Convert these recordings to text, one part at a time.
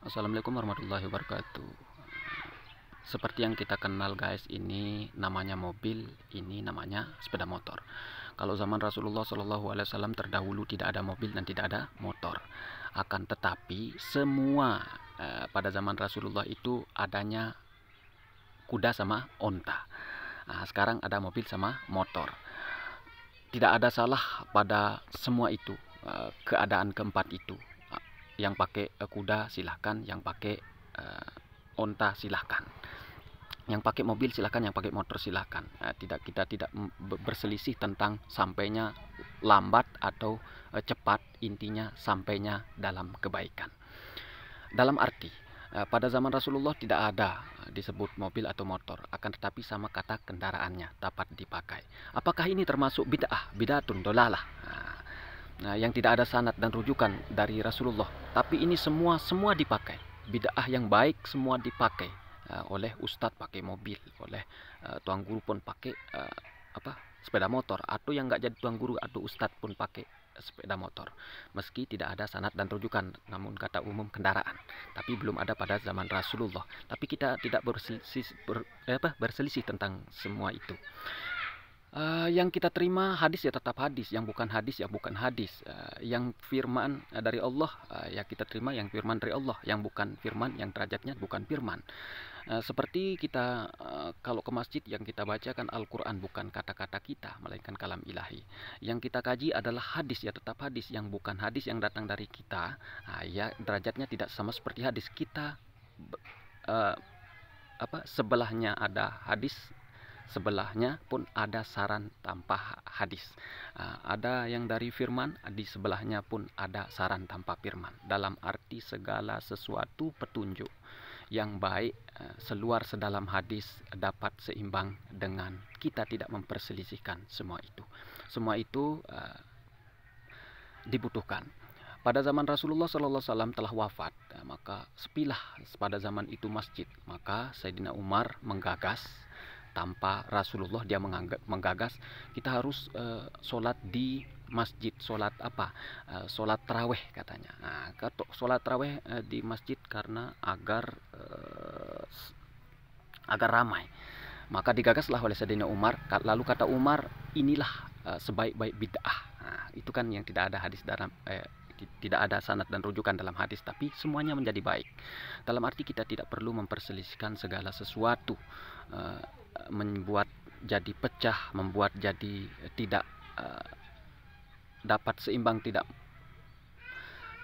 Assalamualaikum warahmatullahi wabarakatuh seperti yang kita kenal guys ini namanya mobil ini namanya sepeda motor kalau zaman Rasulullah Shallallahu Alaihi Wasallam terdahulu tidak ada mobil dan tidak ada motor akan tetapi semua eh, pada zaman Rasulullah itu adanya kuda sama onta nah, sekarang ada mobil sama motor tidak ada salah pada semua itu eh, keadaan keempat itu yang pakai eh, kuda silahkan yang pakai uh, onta silahkan yang pakai mobil silahkan yang pakai motor silahkan uh, eh, tidak kita tidak berselisih tentang sampainya lambat atau uh, cepat intinya sampainya dalam kebaikan dalam arti uh, pada zaman Rasulullah tidak ada disebut mobil atau motor akan tetapi sama kata kendaraannya dapat dipakai apakah ini termasuk bid'ah bid'atun dolalah nah, nah, yang tidak ada sanat dan rujukan dari Rasulullah. Tapi ini semua semua dipakai. Bid'ah yang baik semua dipakai uh, oleh ustadz pakai mobil, oleh uh, tuan guru pun pakai uh, apa sepeda motor atau yang nggak jadi tuan guru atau ustadz pun pakai sepeda motor meski tidak ada sanat dan rujukan namun kata umum kendaraan tapi belum ada pada zaman Rasulullah tapi kita tidak berselisih, ber, apa, berselisih tentang semua itu uh, yang kita terima hadis ya tetap hadis yang bukan hadis ya bukan hadis uh, yang firman eh, dari Allah uh, ya kita terima yang firman dari Allah yang bukan firman yang derajatnya bukan firman uh, seperti kita uh, kalau ke masjid yang kita bacakan Al-Qur'an bukan kata-kata kita melainkan kalam ilahi yang kita kaji adalah hadis ya tetap hadis yang bukan hadis yang datang dari kita uh, ya derajatnya tidak sama seperti hadis kita uh, apa sebelahnya ada hadis sebelahnya pun ada saran tanpa hadis. Ah, ada yang dari firman, di sebelahnya pun ada saran tanpa firman. Dalam arti segala sesuatu petunjuk yang baik ah, seluar sedalam hadis dapat seimbang dengan kita tidak memperselisihkan semua itu. Semua itu ah, dibutuhkan. Pada zaman Rasulullah SAW telah wafat, maka sepilah pada zaman itu masjid. Maka Sayyidina Umar menggagas tanpa Rasulullah dia menggagas kita harus uh, sholat di masjid sholat apa uh, sholat teraweh katanya nah sholat teraweh uh, di masjid karena agar uh, agar ramai maka digagaslah oleh Sayyidina Umar lalu kata Umar inilah uh, sebaik-baik bid'ah nah, itu kan yang tidak ada hadis dalam eh, tidak ada sanat dan rujukan dalam hadis tapi semuanya menjadi baik dalam arti kita tidak perlu memperselisihkan segala sesuatu membuat jadi pecah, membuat jadi eh, tidak eh, dapat seimbang, tidak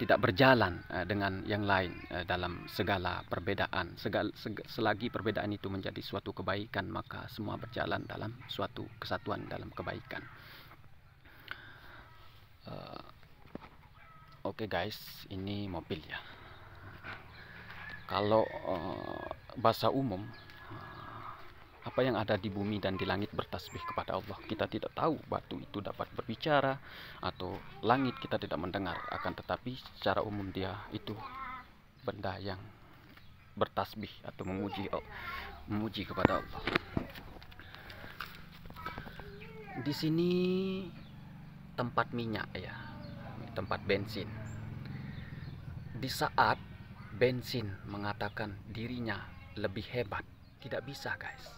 tidak berjalan eh, dengan yang lain dalam segala perbedaan. selagi perbedaan itu menjadi suatu kebaikan, maka semua berjalan dalam suatu kesatuan dalam kebaikan. Oke okay guys, ini mobil ya. Kalau uh, bahasa umum apa yang ada di bumi dan di langit bertasbih kepada Allah. Kita tidak tahu batu itu dapat berbicara atau langit kita tidak mendengar. Akan tetapi secara umum dia itu benda yang bertasbih atau memuji memuji kepada Allah. Di sini tempat minyak ya, tempat bensin. Di saat bensin mengatakan dirinya lebih hebat, tidak bisa guys.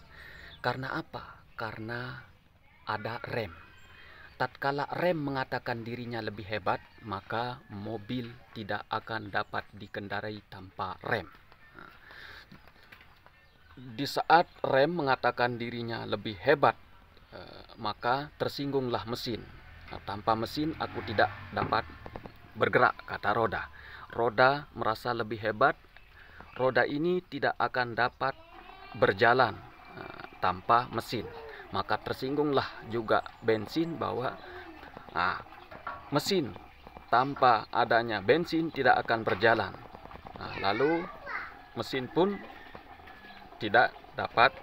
Karena apa? Karena ada rem. Tatkala rem mengatakan dirinya lebih hebat, maka mobil tidak akan dapat dikendarai tanpa rem. Di saat rem mengatakan dirinya lebih hebat, eh, maka tersinggunglah mesin. Nah, tanpa mesin, aku tidak dapat bergerak, kata roda. Roda merasa lebih hebat. Roda ini tidak akan dapat berjalan tanpa mesin. Maka tersinggunglah juga bensin bahwa nah, mesin tanpa adanya bensin tidak akan berjalan. Nah, lalu mesin pun tidak dapat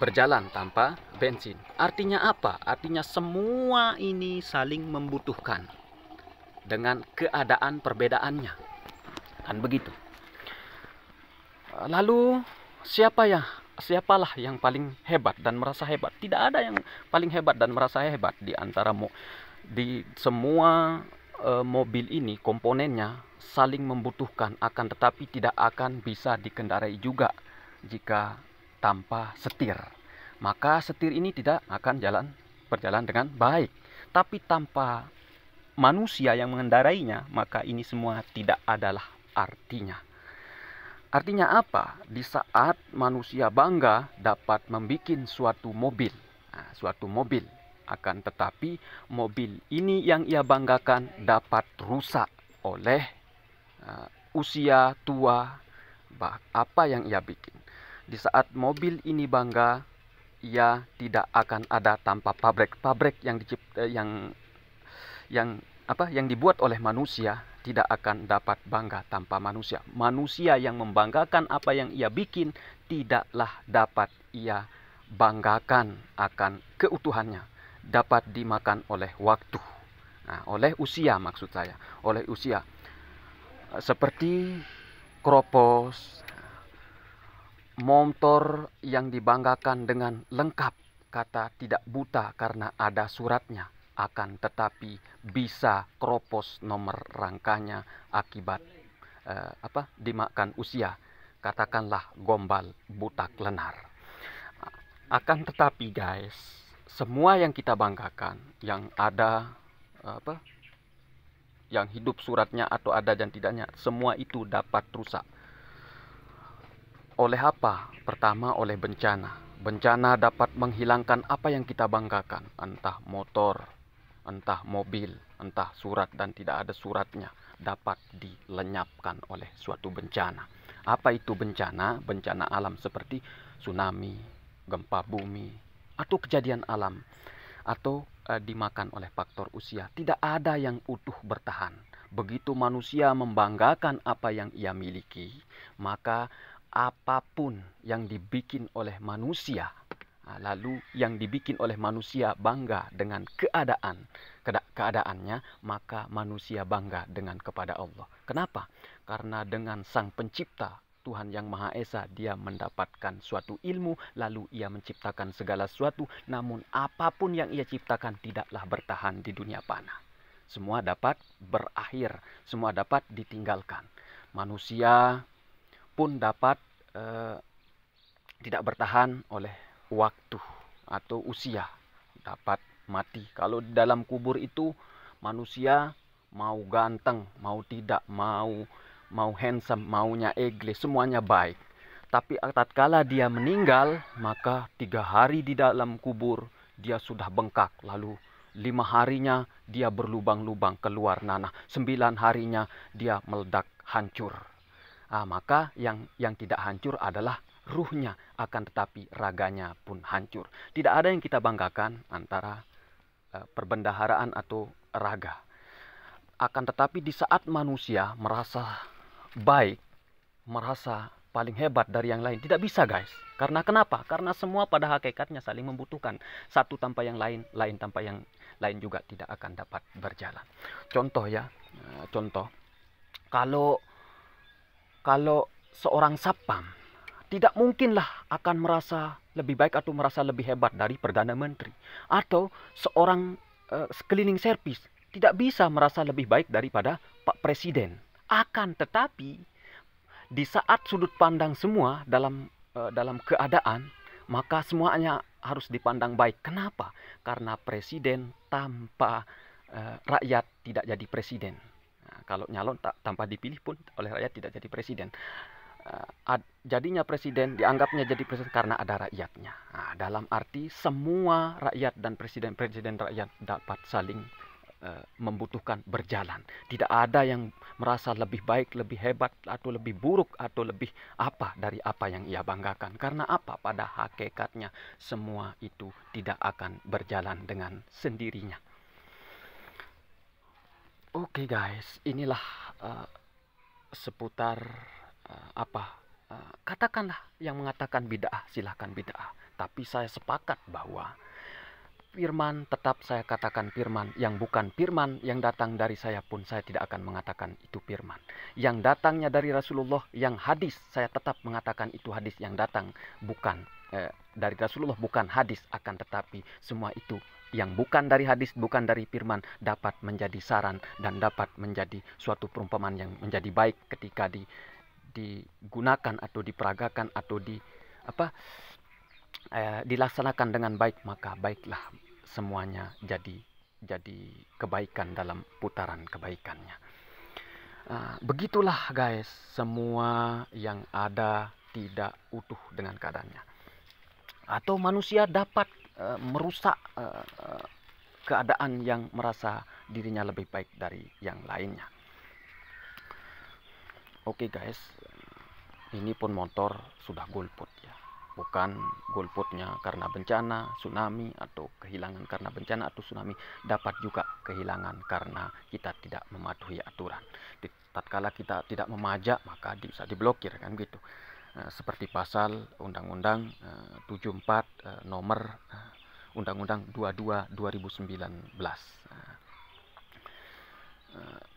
berjalan tanpa bensin. Artinya apa? Artinya semua ini saling membutuhkan dengan keadaan perbedaannya. Kan begitu. Lalu siapa ya siapalah yang paling hebat dan merasa hebat. Tidak ada yang paling hebat dan merasa hebat di antara mo di semua e, mobil ini komponennya saling membutuhkan akan tetapi tidak akan bisa dikendarai juga jika tanpa setir. Maka setir ini tidak akan jalan berjalan dengan baik. Tapi tanpa manusia yang mengendarainya, maka ini semua tidak adalah artinya. Artinya apa? Di saat manusia bangga dapat membuat suatu mobil, nah, suatu mobil. Akan tetapi mobil ini yang ia banggakan dapat rusak oleh uh, usia tua, bah, apa yang ia bikin. Di saat mobil ini bangga, ia tidak akan ada tanpa pabrik-pabrik yang eh, yang yang apa yang dibuat oleh manusia tidak akan dapat bangga tanpa manusia. Manusia yang membanggakan apa yang ia bikin tidaklah dapat ia banggakan akan keutuhannya, dapat dimakan oleh waktu. Nah, oleh usia maksud saya, oleh usia. Seperti kropos, motor yang dibanggakan dengan lengkap, kata tidak buta karena ada suratnya akan tetapi bisa kropos nomor rangkanya akibat eh, apa dimakan usia katakanlah gombal butak lenar akan tetapi guys semua yang kita banggakan yang ada apa yang hidup suratnya atau ada dan tidaknya semua itu dapat rusak oleh apa pertama oleh bencana bencana dapat menghilangkan apa yang kita banggakan entah motor entah mobil, entah surat dan tidak ada suratnya dapat dilenyapkan oleh suatu bencana. Apa itu bencana? Bencana alam seperti tsunami, gempa bumi, atau kejadian alam atau e, dimakan oleh faktor usia. Tidak ada yang utuh bertahan. Begitu manusia membanggakan apa yang ia miliki, maka apapun yang dibikin oleh manusia Ah, lalu yang dibikin oleh manusia bangga dengan keadaan keadaannya maka manusia bangga dengan kepada Allah kenapa karena dengan sang pencipta Tuhan yang Maha Esa dia mendapatkan suatu ilmu lalu ia menciptakan segala sesuatu namun apapun yang ia ciptakan tidaklah bertahan di dunia panah semua dapat berakhir semua dapat ditinggalkan manusia pun dapat eh, tidak bertahan oleh waktu atau usia dapat mati. Kalau dalam kubur itu manusia mau ganteng, mau tidak, mau mau handsome, maunya egle, semuanya baik. Tapi tatkala dia meninggal, maka tiga hari di dalam kubur dia sudah bengkak. Lalu lima harinya dia berlubang-lubang keluar nanah. Sembilan harinya dia meledak hancur. Ah, maka yang yang tidak hancur adalah ruhnya, akan tetapi raganya pun hancur. Tidak ada yang kita banggakan antara eh, perbendaharaan atau raga. Akan tetapi di saat manusia merasa baik, merasa paling hebat dari yang lain. Tidak bisa guys. Karena kenapa? Karena semua pada hakikatnya saling membutuhkan. Satu tanpa yang lain, lain tanpa yang lain juga tidak akan dapat berjalan. Contoh ya, eh, contoh. Kalau kalau seorang sapam tidak mungkinlah akan merasa lebih baik atau merasa lebih hebat dari Perdana Menteri. Atau seorang uh, sekeliling servis tidak bisa merasa lebih baik daripada Pak Presiden. Akan tetapi, di saat sudut pandang semua dalam uh, dalam keadaan, maka semuanya harus dipandang baik. Kenapa? Karena Presiden tanpa uh, rakyat tidak jadi Presiden. Nah, kalau nyalon tanpa dipilih pun oleh rakyat tidak jadi Presiden. Eh, jadinya presiden dianggapnya jadi presiden karena ada rakyatnya. Nah, dalam arti semua rakyat dan presiden-presiden rakyat dapat saling eh, membutuhkan berjalan. Tidak ada yang merasa lebih baik, lebih hebat atau lebih buruk atau lebih apa dari apa yang ia banggakan. Karena apa? Pada hakikatnya semua itu tidak akan berjalan dengan sendirinya. Oke okay guys, inilah uh, seputar uh, apa uh, katakanlah yang mengatakan bid'ah silahkan bid'ah tapi saya sepakat bahwa firman tetap saya katakan firman yang bukan firman yang datang dari saya pun saya tidak akan mengatakan itu firman yang datangnya dari Rasulullah yang hadis saya tetap mengatakan itu hadis yang datang bukan eh, dari Rasulullah bukan hadis akan tetapi semua itu yang bukan dari hadis bukan dari firman dapat menjadi saran dan dapat menjadi suatu perumpamaan yang menjadi baik ketika di digunakan atau diperagakan atau di apa eh, dilaksanakan dengan baik maka baiklah semuanya jadi jadi kebaikan dalam putaran kebaikannya. Uh, begitulah guys, semua yang ada tidak utuh dengan keadaannya. Atau manusia dapat uh, merusak uh, keadaan yang merasa dirinya lebih baik dari yang lainnya. Oke okay guys, ini pun motor sudah golput ya. Bukan golputnya karena bencana, tsunami atau kehilangan karena bencana atau tsunami dapat juga kehilangan karena kita tidak mematuhi aturan. Tatkala kita tidak memajak maka bisa diblokir kan gitu. Eh, seperti pasal Undang-Undang 74 eh, eh, nomor Undang-Undang 22 2019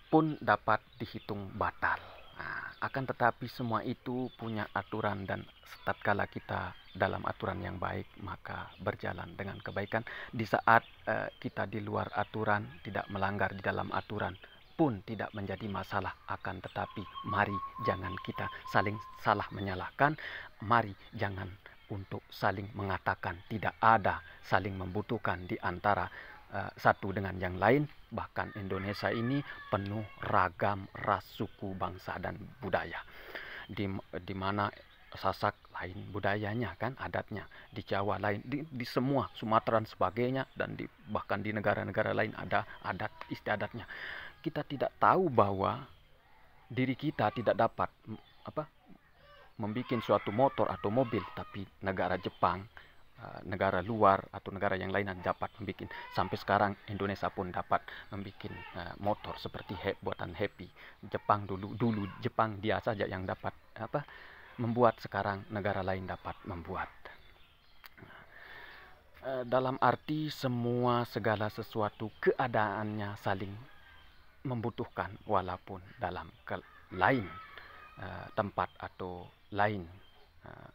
pun dapat dihitung batal Ah, akan tetapi semua itu punya aturan dan setatkala kita dalam aturan yang baik maka berjalan dengan kebaikan di saat eh, kita di luar aturan tidak melanggar di dalam aturan pun tidak menjadi masalah akan tetapi mari jangan kita saling salah menyalahkan mari jangan untuk saling mengatakan tidak ada saling membutuhkan di antara Eh, satu dengan yang lain. Bahkan Indonesia ini penuh ragam ras, suku, bangsa, dan budaya. Di, di mana Sasak lain budayanya kan adatnya di Jawa lain di, di semua Sumatera dan sebagainya dan di bahkan di negara-negara lain ada adat istiadatnya kita tidak tahu bahwa diri kita tidak dapat apa membuat suatu motor atau mobil tapi negara Jepang Eh, negara luar atau negara yang lain dapat membuat sampai sekarang Indonesia pun dapat membuat uh, eh, motor seperti he, buatan Happy Jepang dulu dulu Jepang dia saja yang dapat apa membuat sekarang negara lain dapat membuat eh, dalam arti semua segala sesuatu keadaannya saling membutuhkan walaupun dalam ke lain uh, tempat atau lain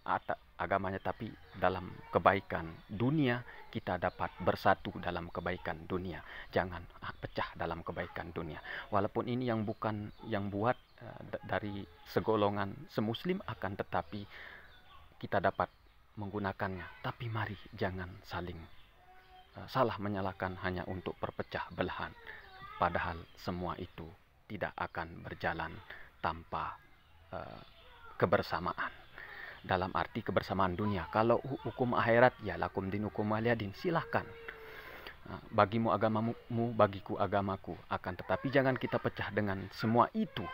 Ah, agamanya tapi dalam kebaikan dunia kita dapat bersatu dalam kebaikan dunia jangan ah, pecah dalam kebaikan dunia walaupun ini yang bukan yang buat ah, dari segolongan semuslim akan tetapi kita dapat menggunakannya tapi mari jangan saling salah menyalahkan hanya untuk perpecah belahan padahal semua itu tidak akan berjalan tanpa kebersamaan dalam arti kebersamaan dunia. Kalau hukum akhirat ya lakum hukum waliyadin silahkan. Nah, bagimu agamamu, bagiku agamaku. Akan tetapi jangan kita pecah dengan semua itu.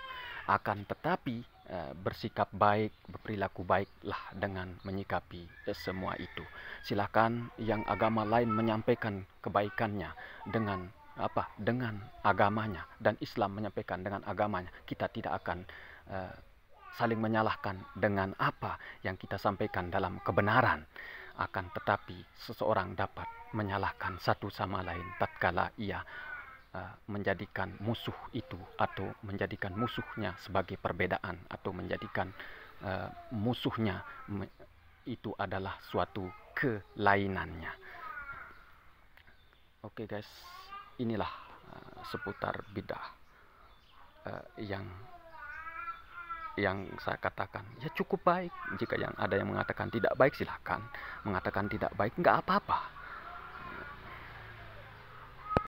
Akan tetapi eh, bersikap baik, berperilaku baiklah dengan menyikapi eh, semua itu. Silahkan yang agama lain menyampaikan kebaikannya dengan apa? Dengan agamanya dan Islam menyampaikan dengan agamanya. Kita tidak akan uh, saling menyalahkan dengan apa yang kita sampaikan dalam kebenaran. Akan tetapi seseorang dapat menyalahkan satu sama lain tatkala ia eh, menjadikan musuh itu atau menjadikan musuhnya sebagai perbedaan atau menjadikan uh, musuhnya me itu adalah suatu kelainannya. Oke okay guys, inilah uh, seputar bidah uh, yang yang saya katakan ya cukup baik jika yang ada yang mengatakan tidak baik silahkan mengatakan tidak baik nggak apa-apa